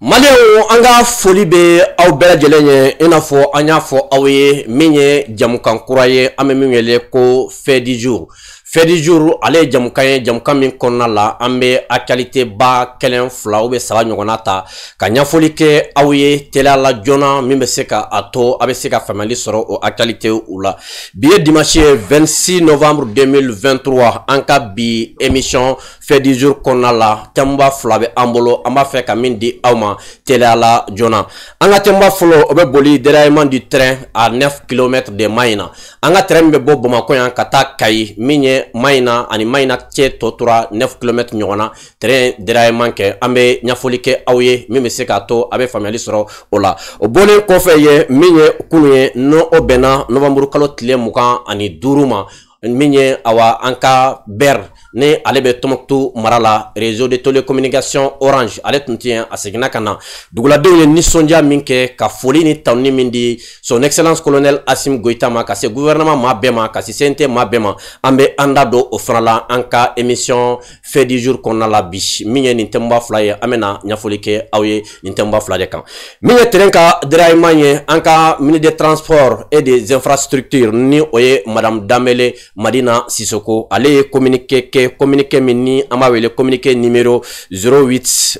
maliɲɛw an ka foli bɛ aw bɛɛ lajɛlen ye i n'a fɔ an y'a fɔ aw ye min ye jamukan kura ye an bɛ min wele ko fɛdiju fɛdi jour ale ye jamukan ye jamukan min kɔnɔna la an bɛ aktualité ba kelen fila ou bien saba ɲɔgɔnna ta ka ɲɛfɔli kɛ aw ye teliya la joona min bɛ se ka a to a bɛ se ka faamuyali sɔrɔ o actualité u la bi ye dimanche ye 26 novembre 2023 an ka bi émission fɛdi jour kɔnɔna la thème fila bɛ an bolo an b'a fɛ ka min di aw ma teliya la joona an ka thème fɔlɔ o bɛ boli déraillement du train à 9 km de Mayina an ka train min bɛ bɔ Bamakɔ yan ka taa Kayi min ye tɛrɛn maɲina ani maɲina cɛ tɔ tora 9 kilomɛtr ɲɔgɔn na tɛrɛn dirayeman kɛ an be ɲafɔli kɛ aw ye min be se k'a to a be faamuyali sɔrɔ o la o bɔlen kɔfɛ ye min ye kunu ye nɔ o bɛnna novanburukalo tile mugan ani duru ma min ye awa an ka bɛr ni ale bɛ tɔnbɔkutu mara la réseau de télécommunication orange ale tun tɛ yan a seginna ka na duguladenw ye nisɔndiya min kɛ ka foli ni tanuni min di son excellence colonel asim goyita ma ka se gouvernement maa bɛɛ ma ka se cnt maa bɛɛ ma an bɛ an da don o fana la an ka émission fait du jour kɔnɔna la bi min ye nin tɛmuba fila ye an bɛna ɲɛfɔli kɛ aw ye nin tɛmuba fila de kan min ye terrain ka dérayement ye an ka ministre de transport et des infrastructures ni o ye madame danbele madina sisoko ale ye communiqué kɛ communiqué, mini, à m'a communiqué numéro 08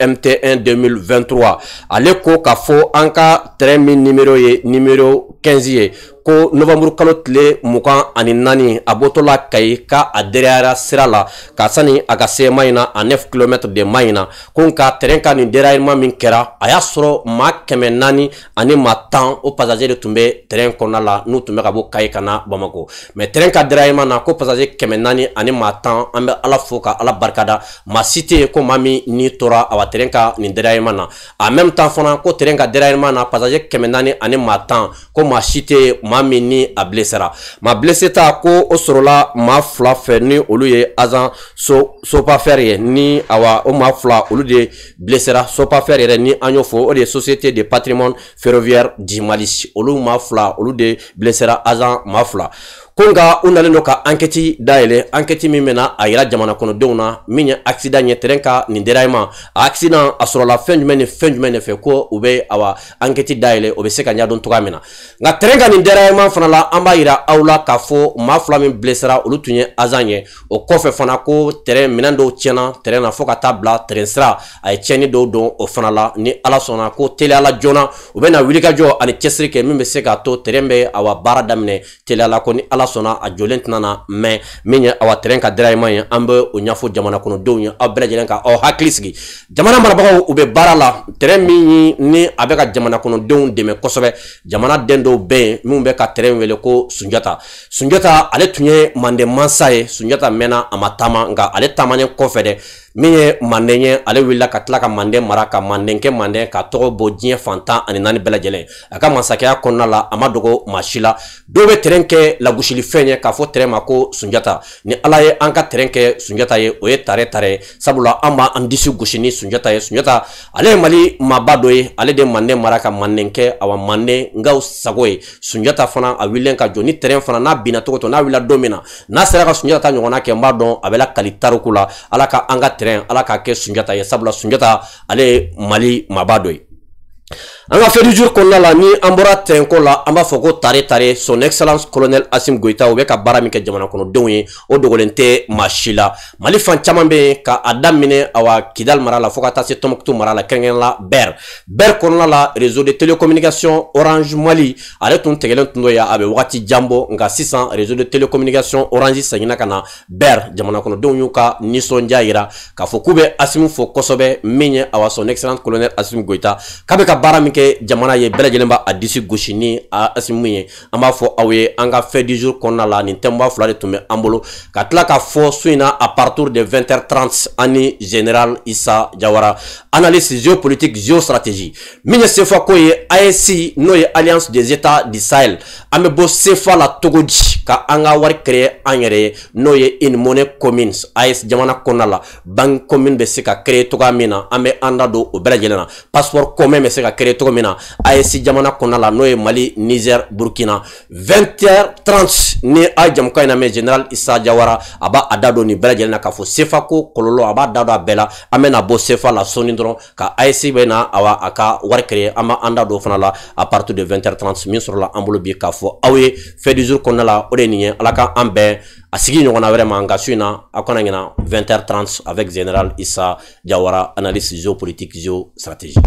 MT1 2023. Allez ko k'a fɔ an ka terrain min nimero ye nimero 15 ye ko novanburu kalo tile mugan ani naani a bɔtɔla kayi ka a derayara sira la ka sani a ka se ma ɲi na a nef kilomɛtre de ma ɲi na ko nka terɛn ka nin derayema min kɛra a y'a sɔrɔ ma kɛmɛ naani ani ma tan o pasaje de tun be terɛn kɔnɔna la n'u tun bɛ ka bɔ kayi ka na bamako mɛ terɛn ka derayema na ko pasaje kɛmɛ naani ani ma tan an bɛ ala fo ka ala barikada ma si tɛ ko ma min n'i tora a wa terɛn ka nin derayema na en même temps fana kan ko terrain ka dérayement na passager kɛmɛ naani ani maa tan ko maa si tɛ maa min ni a blessera maa blessé ta ko o sɔrɔla maa fila fɛ ni olu ye agent so sopafɛr ye ni awa o maa fila olu de blessera sopafɛr yɛrɛ ni an y'o fɔ o de ye société de patrimoine ferroviaire du mali olu maa fila olu de blessera agent maa fila ko nka u nalen do ka ankɛti dayɛlɛ ankɛti min bɛna a yira jamana kɔnɔdenw na min ye akisidan ɲɛ tɛrɛn ka nin derayema a akisidan a sɔrɔla fɛn jumɛn ni fɛn jumɛn de fɛ ko u bɛ awa ankɛti dayɛlɛ o bɛ se ka ɲɛdɔn cogoya min na nka tɛrɛn ka nin derayema fana la an b'a yira aw la k'a fɔ maa fila min bilesira olu tun ye azan ye o kɔfɛ fana ko tɛrɛn minɛn dɔw tiɲɛna tɛrɛn na fo ka taa bila tɛrɛn sira a ye tiɲɛni dɔw dɔn o fana la ni ala sɔnna ko teliyala joona u bɛna wulikajɔ ani cɛsiri kɛ min bɛ se k'a to tɛrɛn bɛ awa baara daminɛ teliyala ko ni ala sɔnna a jɔlen tɛna na mɛ min ye awa tɛrɛn ka dɛrɛma ye an bɛ o ɲɛfɔ jamana kɔnɔdenw ye aw bɛɛ lajɛlen ka aw hakili sigi jamana marabagaw u bɛ baara la tɛrɛn min ye ni a bɛ ka jamana kɔnɔdenw dɛmɛ kosɛbɛ jamana den dɔw bɛ yen minnu bɛ ka tɛrɛn wele ko sunjata sunjata ale tun ye manden mansa ye sunjata mɛnna a ma taama nka ale taamalen kɔfɛ dɛ min ye manden ale wulila ka tila ka manden mara ka manden kɛ ka tɔgɔ bɔ diɲɛ fantan ani nani bɛɛ lajɛlen a ka masakɛya kɔnɔna la a ma dogo maa la dɔw bɛ tɛrɛn kɛ lagosilifɛn ye k'a fɔ tɛrɛn ma ko sunjata ni ala ye an ka tɛrɛn kɛ sunjata ye o ye tare tare sabula an b'an disi gosi ni sunjata ye sunjata ale ye mali maaba dɔ ye ale de manden mara ka manden awa manden ngaw sago ye sunjata fana a wililen ka jɔ ni tɛrɛn fana n'a binna cogo to n'a wulila don min na n'a sera ka sunjata ta ɲɔgɔnna kɛ n b'a dɔn a bɛ kali tariku la ala ka an ka tɛrɛn terrain ala k'a kɛ sunjata ye sabula sunjata ale ye mali maaba dɔ ye an ka fɛdi jour kɔnɔna la ni an bɔra tɛnko la an b'a fɔ ko tare tare son excellence colonel asim goita u bɛ ka baara min kɛ jamana kɔnɔdenw ye o dogolen tɛ maa si la mali fan caman bɛ yen ka a daminɛ awa kidal mara la fɔɔ ka taa se tɔnbɔkutu mara la kɛrɛnkɛrɛnla bɛr bɛr kɔnɔna la réseau de télécommunication orange mali ale tun tɛgɛlen tun dɔ ya a bɛ wagati jan bɔ nka sisan réseau de télécommunication orange seginna ka na bɛr jamana kɔnɔdenw y'u ka ninsɔndiya yira k'a fɔ k'u bɛ asimu fo kosɛbɛ min ye awa son excellence colonel asim goita k'a bɛ ka baara min kɛ jamana ye bɛɛ lajɛlen b'a disi gosi ni asimu ye an b'a fɔ aw ye an ka fɛ du jour kɔnɔna la nin tɛmba fila de tun bɛ an bolo ka tila k'a fɔ so in na a partir de 20h30 ani général isa jawara analyse géopolitique géostratégie min ye sefa ko ye AEC n'o ye alliance des états du sahel an bɛ bɔ sefa la cogo di ka an ka wari créer an yɛrɛ ye n'o ye une monnaie commune AES jamana kɔnɔna la banque commune bɛ se ka créer cogoya min na an bɛ an da don o bɛɛ lajɛlen na passeport commun bɛ se ka créer cogo min na AES jamana kɔnɔna la n'o ye Mali Niger Burkina 20h30 ni a jamukan in na mɛ général Issa Diawara a b'a a da don nin bɛɛ lajɛlen na k'a fɔ CFA ko kɔlɔlɔ a b'a da don a bɛɛ la an bɛna bɔ CFA la sɔɔni dɔrɔn ka AES bɛ na awa a ka wari créer an b'an da don o fana la à partir de 20h30 min sɔrɔla an bolo bi k'a fɔ aw ye fait du jour kɔnɔna la de ye nin ye ala ka an bɛn a sigi ɲɔgɔnna wɛrɛ ma nka su in na a kana ɲina 20h30 avec général issa jawara analyste géopolitique géostratégie